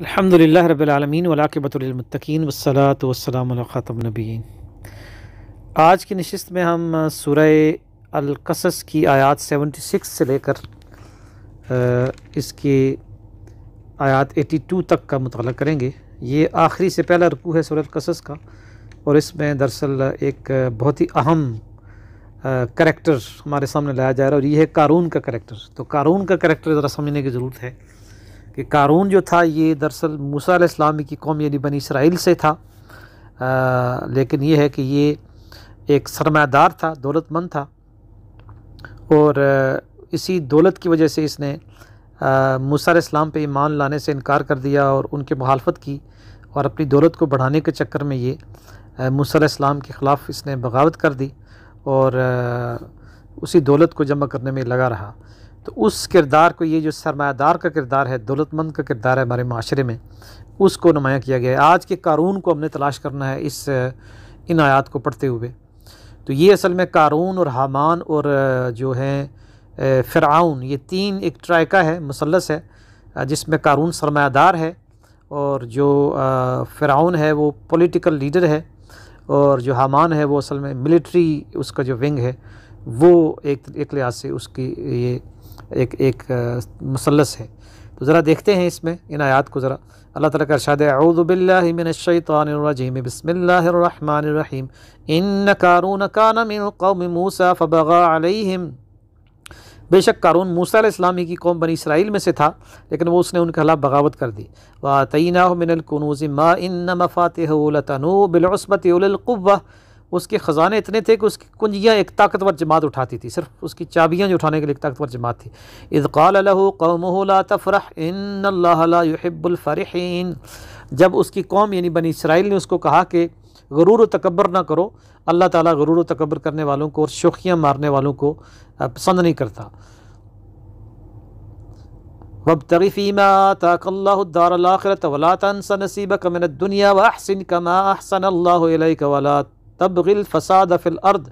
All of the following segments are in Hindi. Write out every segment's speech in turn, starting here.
अल्हम्दुलिल्लाह रबालमीन वलाकबतमतकीन वसलात वसलाम ख़ातम नबीन आज की नशस्त में हम सूरह अलकसस की आयत 76 से लेकर इसकी आयत 82 तक का मुताल करेंगे ये आखिरी से पहला रुकू है सूरत कसस का और इसमें दरअसल एक बहुत ही अहम करेक्टर हमारे सामने लाया जा रहा है और ये है कारून का करेक्टर तो कारून का करैक्टर ज़रा समझने की ज़रूरत है कि कारून जो था ये दरअसल मूसा इस्लाम की कौम यानी बनी इसराइल से था आ, लेकिन ये है कि ये एक सरमादार था दौलतमंद था और इसी दौलत की वजह से इसने मूसा इस्लाम पे ईमान लाने से इनकार कर दिया और उनकी मुहालफत की और अपनी दौलत को बढ़ाने के चक्कर में ये मूसा इस्लाम के ख़िलाफ़ इसने बगावत कर दी और उसी दौलत को जमा करने में लगा रहा तो उस किरदार को ये जो सरमादार का किरदार है दौलतमंद का किरदार है हमारे माशरे में उसको नुमाया किया गया है आज के कानून को हमने तलाश करना है इस इन आयात को पढ़ते हुए तो ये असल में कानून और हामान और जो हैं फ़िरआन ये तीन एक ट्रायका है मुसलस है जिसमें कानून सरमादार है और जो फ़िरआन है वो पॉलिटिकल लीडर है और जो हामान है वो असल में मिलिट्री उसका जो विंग है वो एक एक लिहाज से उसकी ये एक एक मुसलस है तो ज़रा देखते हैं इसमें इन आयात को ज़रा अल्लाह ताला का इरशाद अऊज़ुबिल्लाहिमिनश्शैतानिर्रजीम बिस्मिल्लाहिर्रहमानिर्रहीम इन कारून कान मिन कौम मूसा फबगा अलैहिम बेशक कारून मूसा इस्लामी की कौम बनी इसराइल में से था लेकिन वो उसने उनके खिलाफ बगावत कर दी व तयना मिनकुनूज़ मा इन मफ़ातिह लतनू बिलस्बत उलक़ुव्वा उसके ख़जाने इतने थे कि उसकी कुंजियाँ एक ताकतवर जमात उठाती थी सिर्फ उसकी चाबियाँ जो उठाने के लिए एक ताकतवर जमात थी इज़क़ाल कौमला तफ़रह इन्लाबुलफ़रहन जब उसकी कौम यानी बनी इसराइल ने उसको कहा कि गरूर तकबर ना करो अल्लाह ताली गरूर तकबर करने वालों को और शोखियाँ मारने वालों को पसंद नहीं करता वब तरीफ़ीमा ताकल्लादारखरत वला तनसा नसीब दुनिया व कमा अहसन अल्लाह वला तबगिल फ़साद फ़िल अर्द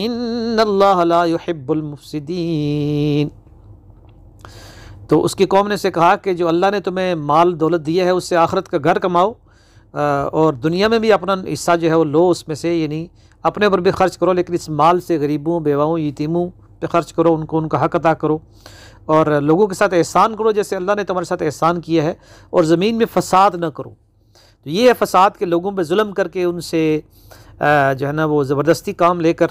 इन्लाहब्बुलमफसदीन तो उसकी कौम ने से कहा कि जो अल्लाह ने तुम्हें माल दौलत दिया है उससे आखरत का घर कमाओ और दुनिया में भी अपना हिस्सा जो है वो लो उसमें से ये नहीं अपने ऊपर भी खर्च करो लेकिन इस माल से गरीबों बेवाओं यतीमों पर खर्च करो उनको उनका हक अदा करो और लोगों के साथ एहसान करो जैसे अल्लाह ने तुम्हारे साथ एहसान किया है और ज़मीन में फ़साद ना करो तो ये है फसाद के लोगों पर म करके उनसे जो है ना वो ज़बरदस्ती काम लेकर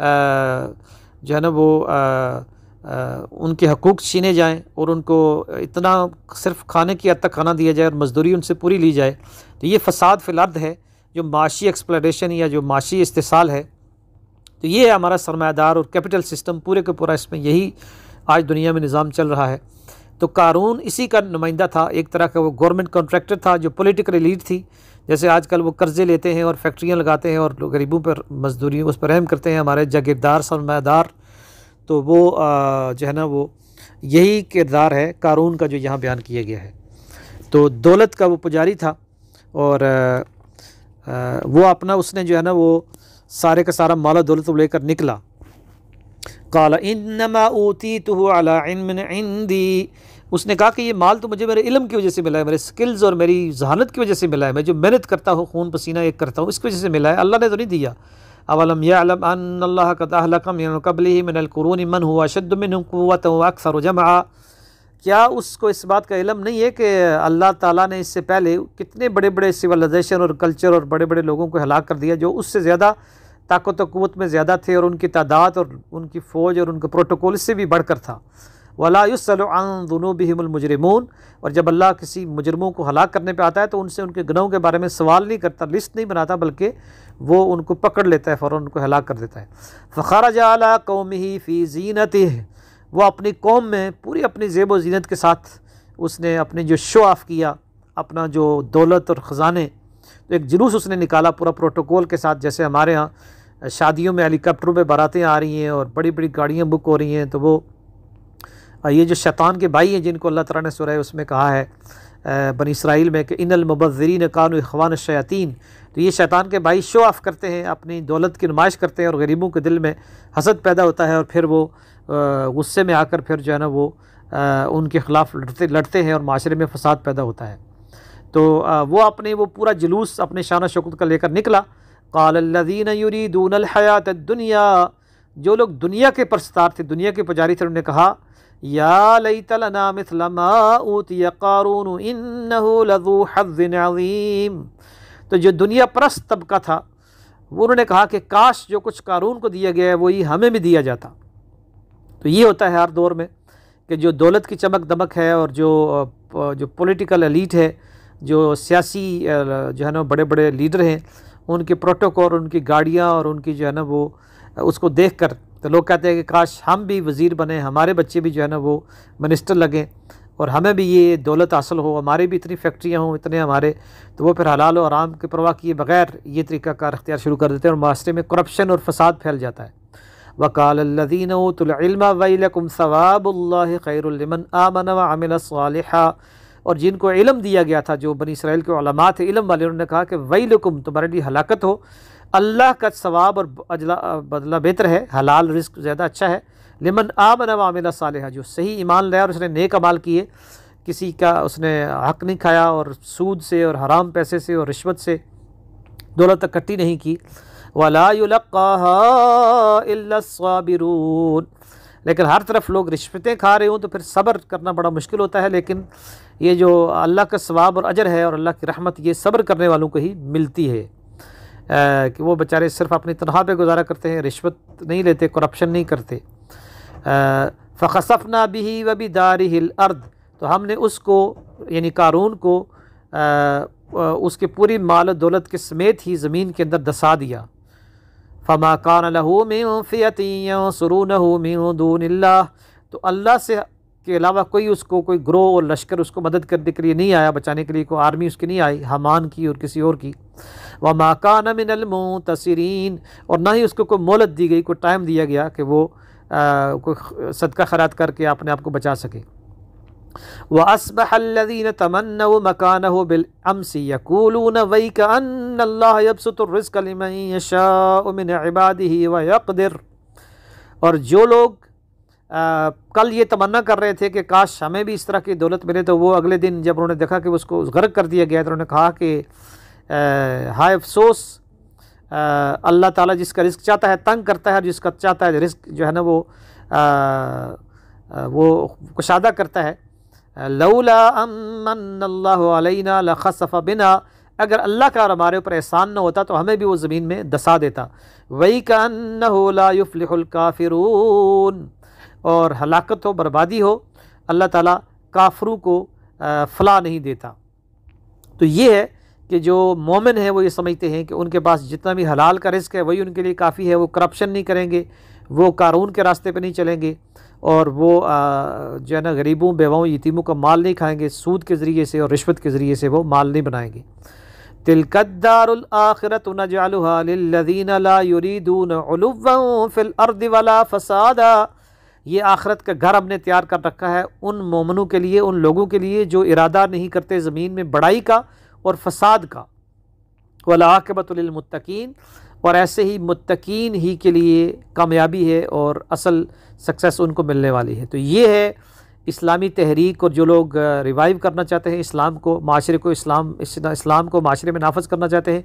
जो है ना वो उनके हकूक़ छीने जाएं और उनको इतना सिर्फ खाने की हद तक खाना दिया जाए और मजदूरी उनसे पूरी ली जाए तो ये फसाद फिलर्द है जो माशी एक्सप्लेशन या जो माशी इस्तेसाल है तो ये है हमारा सरमादार और कैपिटल सिस्टम पूरे का पूरा इसमें यही आज दुनिया में निज़ाम चल रहा है तो कारून इसी का नुमाइंदा था एक तरह का वो गवर्नमेंट कॉन्ट्रैक्टर था जो पॉलिटिकल लीड थी जैसे आजकल वो कर्ज़े लेते हैं और फैक्ट्रियाँ लगाते हैं और गरीबों पर मजदूरी उस पर रहम करते हैं हमारे जागीरदार सरमादार तो वो जो है ना वो यही किरदार है कारून का जो यहाँ बयान किया गया है तो दौलत का वो पुजारी था और वो अपना उसने जो है ना वो सारे का सारा माला दौलत लेकर निकला काला इनमा ऊती तो अलादी उसने कहा कि ये माल तो मुझे मेरे इलम की वजह से मिला है मेरे स्किल्स और मेरी जहानत की वजह से मिला है मैं जो मेहनत करता हूँ खून पसीना एक करता हूँ इसकी वजह से मिला है अल्लाह ने तो नहीं दिया अवलम यल्ला कबल ही मिनलकुरून मन हुआ शद मिन हुआ अक्सर जमा क्या उसको इस बात का इलम नहीं है कि अल्लाह ताला ने इससे पहले कितने बड़े बड़े सिविलाइजेशन और कल्चर और बड़े बड़े लोगों को हलाक कर दिया जो उससे ज़्यादा ताकत कुत में ज़्यादा थे और उनकी तादाद और उनकी फ़ौज और उनका प्रोटोकॉल इससे भी बढ़कर था वलायुसलमजरमून और जब अल्लाह किसी मुजरमों को हलाक करने पर आता है तो उनसे उनके गनों के बारे में सवाल नहीं करता लिस्ट नहीं बनाता बल्कि वो उनको पकड़ लेता है फ़ौर उनको हलाक कर देता है फ़ारा जला कौम ही फ़ी जीनत वह अपनी कौम में पूरी अपनी जेब व जीनत के साथ उसने अपने जो शो ऑफ़ किया अपना जो दौलत और ख़जाने तो एक जुलूस उसने निकाला पूरा प्रोटोकॉल के साथ जैसे हमारे यहाँ शादियों में हेलीकॉप्टरों पर बारातें आ रही हैं और बड़ी बड़ी गाड़ियाँ बुक हो रही हैं तो वो ये जो शैतान के भाई हैं जिनको अल्लाह तला ने सुना है उसमें कहा है बन इसराइल में कि इन अलमबरीन कान अख़वान शयातीन तो ये शैतान के भाई शो ऑफ़ करते हैं अपनी दौलत की नुमाइश करते हैं और गरीबों के दिल में हसद पैदा होता है और फिर वो गुस्से में आकर फिर जो है ना वो उनके ख़िलाफ़ लड़ते लड़ते हैं और माशरे में फसाद पैदा होता है तो वो अपने वो पूरा जुलूस अपने शाना शकुत का लेकर निकला दून यूरीदूनहयात दुनिया जो लोग दुनिया के परस्तार थे दुनिया के पुजारी थे उन्होंने कहा या लई तो जो दुनिया परस्त तबका था वो उन्होंने कहा कि काश जो कुछ कारून को दिया गया है वही हमें भी दिया जाता तो ये होता है हर दौर में कि जो दौलत की चमक दमक है और जो जो पॉलिटिकल एलिट है जो सियासी जो है ना बड़े बड़े लीडर हैं उनके प्रोटोकॉल उनकी गाड़ियाँ और उनकी जो है ना वो उसको देख कर तो लोग कहते हैं कि काश हम भी वज़ीर बने हमारे बच्चे भी जो है ना वो मिनिस्टर लगें और हमें भी ये दौलत हासिल हो हमारे भी इतनी फैक्ट्रियाँ हों इतने हमारे तो वो फिर हलाल और आराम के प्रवाह किए बगैर ये तरीका कार अख्तियार शुरू कर देते हैं और माशरे में करप्शन और फसाद फैल जाता है वकालदीन तुलम वकुम सवाब खैरमन आमन वामिल और जिनको इलम दिया गया था जो बनी इसराइल के ओलमा थे इलम वाले उन्होंने कहा कि वही लुकुम तुम्हारे लिए हलाकत हो अल्लाह का स्वाब और अजला बदला बेहतर है हलाल रिस्क ज़्यादा अच्छा है लेमन आमन वामिला साल जो सही ईमान लाया और उसने नेक अमाल किए किसी का उसने हक नहीं खाया और सूद से और हराम पैसे से और रिश्वत से दौलत इकट्ठी नहीं की वला लेकिन हर तरफ लोग रिश्वतें खा रहे हों तो फिर सब्र करना बड़ा मुश्किल होता है लेकिन ये जो अल्लाह का सवाब और अजर है और अल्लाह की रहमत ये सब्र करने वालों को ही मिलती है आ, कि वो बेचारे सिर्फ अपनी तनख्वाह पे गुजारा करते हैं रिश्वत नहीं लेते करप्शन नहीं करते ना भी व भी दार हिल अर्द तो हमने उसको यानी कारून को आ, उसके पूरी माल दौलत के समेत ही ज़मीन के अंदर दसा दिया फमा कान लहू में फ़ियतियों सरून में दून तो अल्लाह से के अलावा कोई उसको कोई ग्रोह और लश्कर उसको मदद करने के लिए नहीं आया बचाने के लिए कोई आर्मी उसकी नहीं आई हमान की और किसी और की व माकान मिनलमो तसरीन और ना ही उसको कोई मोहलत दी गई कोई टाइम दिया गया कि वो आ, कोई सदका खरात करके अपने आप को बचा सके व असबहल्लिन तमन्ना मकान हो बिल अमसी यकूलून वई का अन्ल्लाबसतरज़कलिमशामिन इबादी व यकदर और जो लोग आ, कल ये तमन्ना कर रहे थे कि काश हमें भी इस तरह की दौलत मिले तो वो अगले दिन जब उन्होंने देखा कि उसको गर्क कर दिया गया तो उन्होंने कहा कि हाय अफसोस अल्लाह ताला जिसका रिस्क चाहता है तंग करता है और जिसका चाहता है रिस्क जो है ना वो आ, वो कुशादा करता है लौला अमन्ना बिना अगर अल्लाह का हमारे ऊपर एहसान न होता तो हमें भी वो ज़मीन में दसा देता वही का अन्न हो और हलाकत हो बर्बादी हो अल्लाह ताला काफरों को फला नहीं देता तो ये है कि जो मोमिन है वो ये समझते हैं कि उनके पास जितना भी हलाल का रिस्क है वही उनके लिए काफ़ी है वो करप्शन नहीं करेंगे वो कानून के रास्ते पे नहीं चलेंगे और वो जो है ना गरीबों बेवाओं यतीमों का माल नहीं खाएंगे सूद के ज़रिए से और रिश्वत के ज़रिए से वो माल नहीं बनाएंगे तिलकदारत नजालदीनला फसादा ये आखरत का घर हमने तैयार कर रखा है उन मोमनों के लिए उन लोगों के लिए जो इरादा नहीं करते ज़मीन में बड़ाई का और फसाद का वाला आकबतुलमतकीन और ऐसे ही मुतकीन ही के लिए कामयाबी है और असल सक्सेस उनको मिलने वाली है तो ये है इस्लामी तहरीक और जो लोग रिवाइव करना चाहते हैं इस्लाम को माशरे को इस्लाम इस्लाम को माशरे में नाफज करना चाहते हैं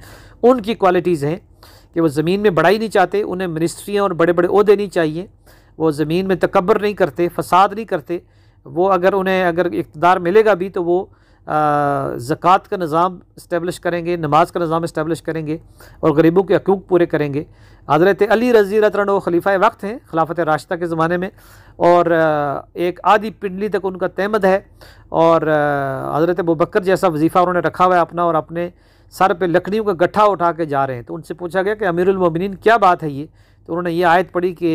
उनकी क्वालिटीज़ हैं कि वो ज़मीन में बढ़ाई नहीं चाहते उन्हें मिनिस्ट्रियाँ और बड़े बड़े अहदे नहीं चाहिए वो ज़मीन में तकबर नहीं करते फसाद नहीं करते वो अगर उन्हें अगर इकतदार मिलेगा भी तो वो ज़क़़त का निज़ाम इस्टेब्लिश करेंगे नमाज का निज़ाम इस्टेब्लिश करेंगे और गरीबों के हकूक़ पूरे करेंगे हज़रत अली रज़ी व खलीफ़ा वक्त हैं खिलाफत राशता के ज़माने में और एक आधी पिंडली तक उनका तहमद है और हज़रत बकर जैसा वजीफ़ा उन्होंने रखा हुआ है अपना और अपने सर पर लकड़ियों का गट्ठा उठा के जा रहे हैं तो उनसे पूछा गया कि अमीरमिन क्या बात है ये तो उन्होंने ये आयत पढ़ी कि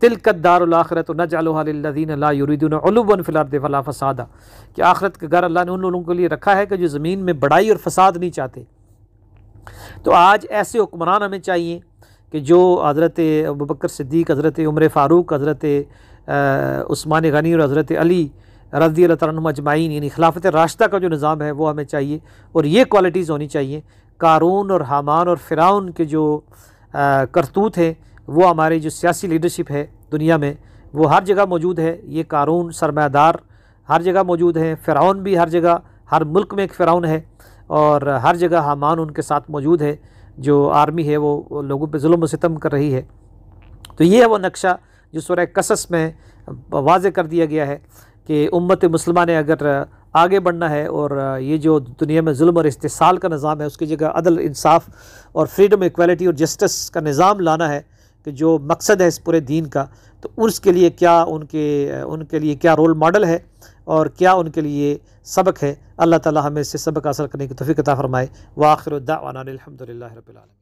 तिलकदारखरत नजालदीन लादन फ़िला फ़सादा कि आखरत का घर अल्लाह ने उन लोगों के लिए रखा है कि जो ज़मीन में बड़ाई और फसाद नहीं चाहते तो आज ऐसे हुक्मरान हमें चाहिए कि जो हज़रत बकर सिद्दीक हज़रत उम्र फ़ारूक हज़रत उस्मान गनी और हज़रत अली रजी तजमाइन यानी खिलाफत रास्ता का जो निज़ाम है वो हमें चाहिए और ये क्वालिटीज़ होनी चाहिए कारून और हामान और फ़िराउन के जो करतूत हैं वो हमारी जो सियासी लीडरशिप है दुनिया में वो हर जगह मौजूद है ये कानून सरमादार हर जगह मौजूद है फ़िरौन भी हर जगह हर मुल्क में एक फ़िरौन है और हर जगह हमान उनके साथ मौजूद है जो आर्मी है वो लोगों पर जुल्म सितम कर रही है तो ये है वो नक्शा जो सूर्य कसस में वाज कर दिया गया है कि उम्मत मुसलमान ने अगर आगे बढ़ना है और ये जो दुनिया में जुल्म और इस्तेसाल का निज़ाम है उसकी जगह अदल इंसाफ और फ्रीडम इक्वालिटी और जस्टिस का निज़ाम लाना है कि जो मकसद है इस पूरे दीन का तो उसके लिए क्या उनके उनके लिए क्या रोल मॉडल है और क्या उनके लिए सबक है अल्लाह ताला हमें इससे सबक हासिल करने की तोफ़ी कता फ़रमाए वाखिर दावाना अलहमदिल्ला